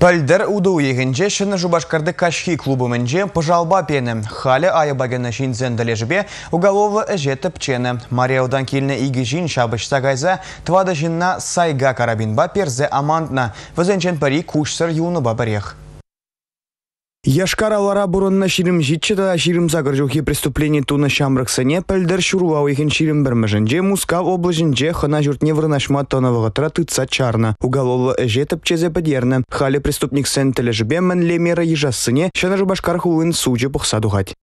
Пәлдір ұду егінже шыны Жубашқарды Кашхи клубы мінже пыжалба пені. Халі айыбагіні жинзен жібе уголовы пчені. Мария Марияудан келіні игі жин шабышта ғайза твады жинна сайга карабинба перзе амантна. Візенчен пари кушсыр юны бірек. Яшкар алара бұрынна ширим жетші тада ширим преступление туна шамрықсыне пәлдір шуруау ехін ширим бірміжінже Мускав облыжынже хына жұртне вырнашма тоновығы тұра тұтса чарна. Уголовы әжетіп чезе пәдерні. Халі преступник сән тілі жібе мән лемері ежасыне шанажы башкар хуын сужы бұқса